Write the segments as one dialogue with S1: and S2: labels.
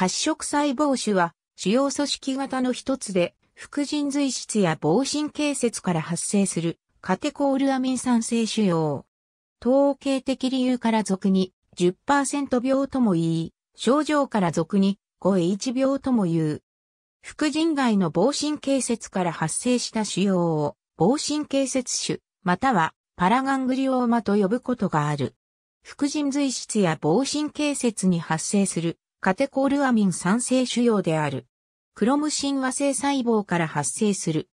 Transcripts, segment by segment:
S1: 褐色細胞腫は主要組織型の一つで、副腎髄質や防神経節から発生するカテコールアミン酸性腫瘍。統計的理由から俗に10%病とも言い、症状から俗に 5H 病とも言う。副腎外の防神経節から発生した腫瘍を防神経節種、またはパラガングリオーマと呼ぶことがある。副腎髄質や防神経節に発生するカテコールアミン酸性腫瘍である。クロム親和性細胞から発生する。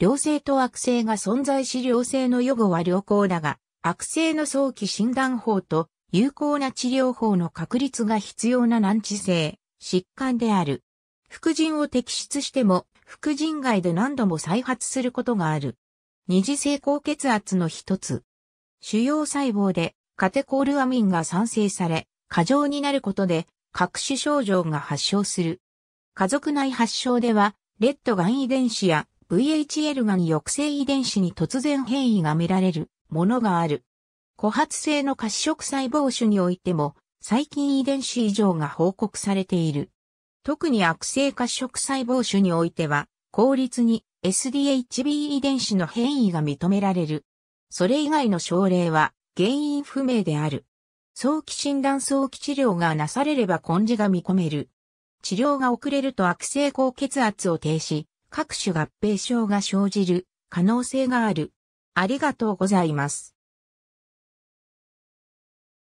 S1: 良性と悪性が存在し良性の予後は良好だが、悪性の早期診断法と有効な治療法の確立が必要な難治性、疾患である。副腎を摘出しても、副腎外で何度も再発することがある。二次性高血圧の一つ。主要細胞でカテコールアミンが産生され、過剰になることで各種症状が発症する。家族内発症では、レッドガン遺伝子や VHL ガン抑制遺伝子に突然変異が見られるものがある。枯発性の褐色細胞種においても、細菌遺伝子異常が報告されている。特に悪性褐色細胞種においては、効率に SDHB 遺伝子の変異が認められる。それ以外の症例は原因不明である。早期診断早期治療がなされれば根治が見込める。治療が遅れると悪性高血圧を停止、各種合併症が生じる可能性がある。ありがとうございます。